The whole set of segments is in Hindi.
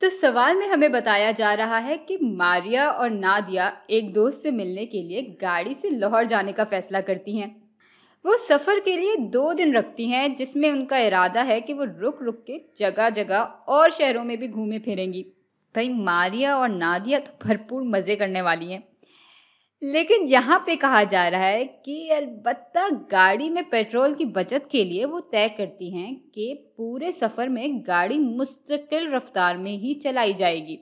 तो सवाल में हमें बताया जा रहा है कि मारिया और नादिया एक दोस्त से मिलने के लिए गाड़ी से लाहौर जाने का फैसला करती हैं वो सफ़र के लिए दो दिन रखती हैं जिसमें उनका इरादा है कि वो रुक रुक के जगह जगह और शहरों में भी घूमे फिरेंगी भाई मारिया और नादिया तो भरपूर मज़े करने वाली हैं लेकिन यहाँ पे कहा जा रहा है कि अलबत् गाड़ी में पेट्रोल की बचत के लिए वो तय करती हैं कि पूरे सफ़र में गाड़ी मुस्तकिल रफ्तार में ही चलाई जाएगी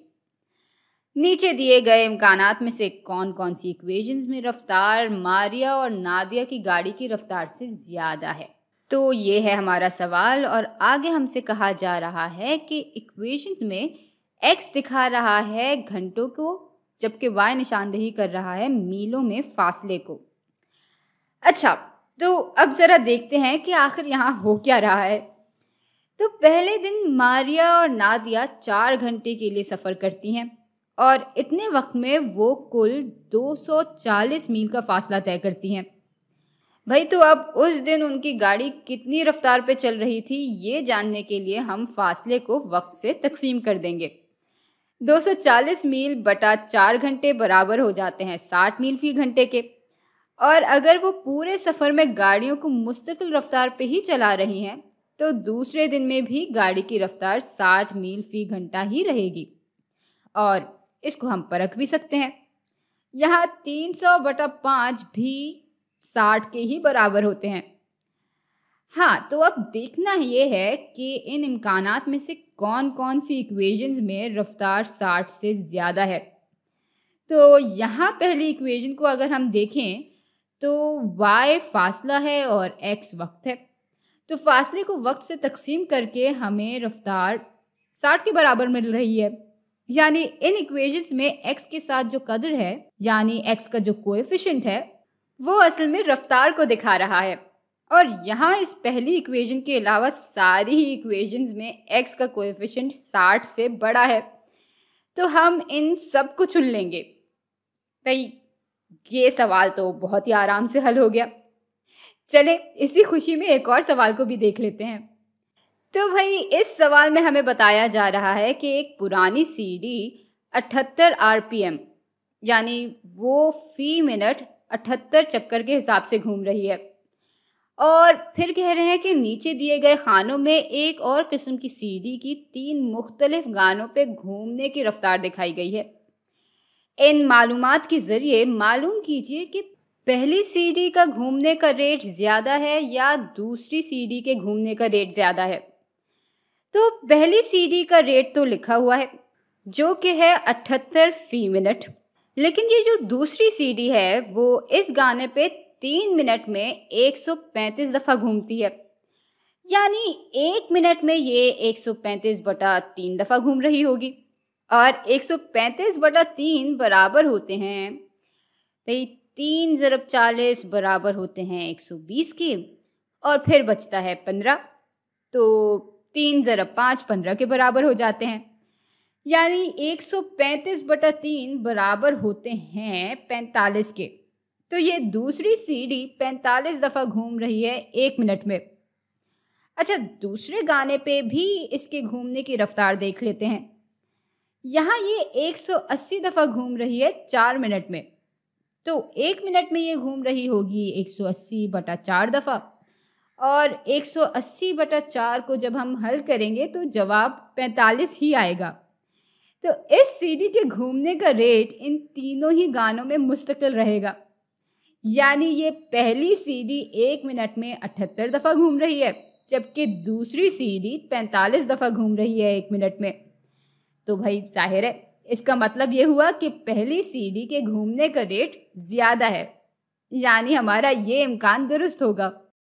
नीचे दिए गए इम्कान में से कौन कौन सी इक्वेशंस में रफ्तार मारिया और नादिया की गाड़ी की रफ्तार से ज़्यादा है तो ये है हमारा सवाल और आगे हमसे कहा जा रहा है कि इक्वेशंस में एक्स दिखा रहा है घंटों को जबकि वाई निशानदेही कर रहा है मीलों में फासले को अच्छा तो अब ज़रा देखते हैं कि आखिर यहाँ हो क्या रहा है तो पहले दिन मारिया और नादिया चार घंटे के लिए सफ़र करती हैं और इतने वक्त में वो कुल 240 मील का फासला तय करती हैं भाई तो अब उस दिन उनकी गाड़ी कितनी रफ्तार पे चल रही थी ये जानने के लिए हम फासले को वक्त से तकसीम कर देंगे 240 मील बटा चार घंटे बराबर हो जाते हैं 60 मील फी घंटे के और अगर वो पूरे सफ़र में गाड़ियों को मुस्तकिल रफ्तार पे ही चला रही हैं तो दूसरे दिन में भी गाड़ी की रफ्तार 60 मील फी घंटा ही रहेगी और इसको हम परख भी सकते हैं यहाँ 300 बटा पाँच भी 60 के ही बराबर होते हैं हाँ तो अब देखना ये है कि इन इम्कान में से कौन कौन सी इक्वेशंस में रफ्तार साठ से ज़्यादा है तो यहाँ पहली इक्वेशन को अगर हम देखें तो y फासला है और x वक्त है तो फासले को वक्त से तकसीम करके हमें रफ्तार साठ के बराबर मिल रही है यानी इन इक्वेशंस में x के साथ जो कदर है यानी x का जो कोएफिशिएंट है वो असल में रफ्तार को दिखा रहा है और यहाँ इस पहली इक्वेशन के अलावा सारी ही इक्वेशंस में एक्स का कोएफिशिएंट साठ से बड़ा है तो हम इन सब को चुन लेंगे भाई ये सवाल तो बहुत ही आराम से हल हो गया चले इसी खुशी में एक और सवाल को भी देख लेते हैं तो भाई इस सवाल में हमें बताया जा रहा है कि एक पुरानी सीडी 78 आरपीएम यानी वो फी मिनट 78 चक्कर के हिसाब से घूम रही है और फिर कह रहे हैं कि नीचे दिए गए खानों में एक और किस्म की सीढ़ी की तीन मुख्तलिफ गानों पर घूमने की रफ्तार दिखाई गई है इन मालूम के ज़रिए मालूम कीजिए कि पहली सीढ़ी का घूमने का रेट ज़्यादा है या दूसरी सीढ़ी के घूमने का रेट ज़्यादा है तो पहली सीढ़ी का रेट तो लिखा हुआ है जो कि है अठहत्तर फी मिनट लेकिन ये जो दूसरी सीडी है वो इस गाने पे तीन मिनट में 135 दफ़ा घूमती है यानी एक मिनट में ये 135 बटा तीन दफ़ा घूम रही होगी और 135 बटा तीन बराबर होते हैं भाई तीन ज़रब चालीस बराबर होते हैं 120 के और फिर बचता है पंद्रह तो तीन ज़रब पाँच पंद्रह के बराबर हो जाते हैं यानी 135 बटा तीन बराबर होते हैं 45 के तो ये दूसरी सीढ़ी 45 दफ़ा घूम रही है एक मिनट में अच्छा दूसरे गाने पे भी इसके घूमने की रफ्तार देख लेते हैं यहाँ ये 180 दफ़ा घूम रही है चार मिनट में तो एक मिनट में ये घूम रही होगी 180 बटा चार दफ़ा और 180 बटा चार को जब हम हल करेंगे तो जवाब 45 ही आएगा तो इस सीडी के घूमने का रेट इन तीनों ही गानों में मुस्तकिल रहेगा यानी ये पहली सीढ़ी एक मिनट में अठहत्तर दफ़ा घूम रही है जबकि दूसरी सीढ़ी पैंतालीस दफ़ा घूम रही है एक मिनट में तो भाई जाहिर है इसका मतलब ये हुआ कि पहली सीढ़ी के घूमने का रेट ज़्यादा है यानी हमारा ये इम्कान दुरुस्त होगा